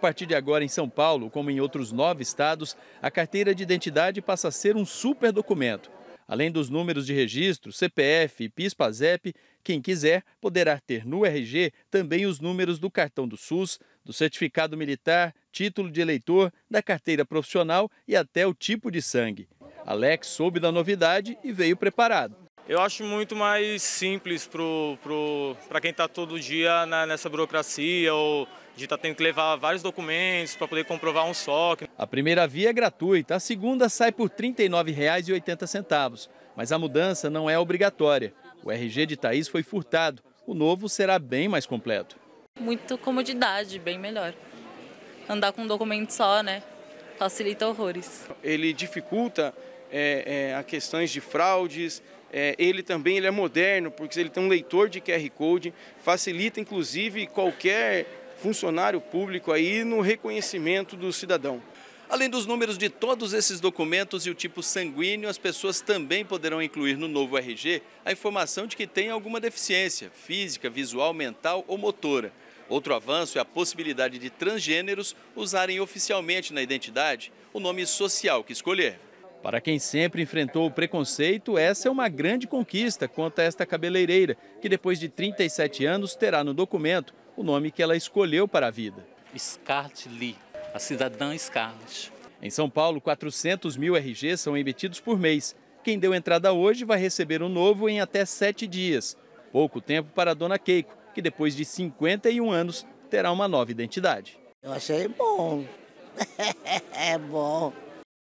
A partir de agora, em São Paulo, como em outros nove estados, a carteira de identidade passa a ser um super documento. Além dos números de registro, CPF e PIS-PASEP, quem quiser poderá ter no RG também os números do cartão do SUS, do certificado militar, título de eleitor, da carteira profissional e até o tipo de sangue. Alex soube da novidade e veio preparado. Eu acho muito mais simples para pro, pro, quem está todo dia na, nessa burocracia ou de estar tá tendo que levar vários documentos para poder comprovar um só. A primeira via é gratuita, a segunda sai por R$ 39,80, mas a mudança não é obrigatória. O RG de Thaís foi furtado, o novo será bem mais completo. Muito comodidade, bem melhor. Andar com um documento só, né? Facilita horrores. Ele dificulta é, é, a questões de fraudes. É, ele também ele é moderno, porque ele tem um leitor de QR Code, facilita inclusive qualquer funcionário público aí no reconhecimento do cidadão. Além dos números de todos esses documentos e o tipo sanguíneo, as pessoas também poderão incluir no novo RG a informação de que tem alguma deficiência física, visual, mental ou motora. Outro avanço é a possibilidade de transgêneros usarem oficialmente na identidade o nome social que escolher. Para quem sempre enfrentou o preconceito, essa é uma grande conquista quanto a esta cabeleireira, que depois de 37 anos terá no documento o nome que ela escolheu para a vida. Scarlett Lee, a cidadã Scarlett. Em São Paulo, 400 mil RG são emitidos por mês. Quem deu entrada hoje vai receber um novo em até sete dias. Pouco tempo para a dona Keiko, que depois de 51 anos terá uma nova identidade. Eu achei bom. é bom.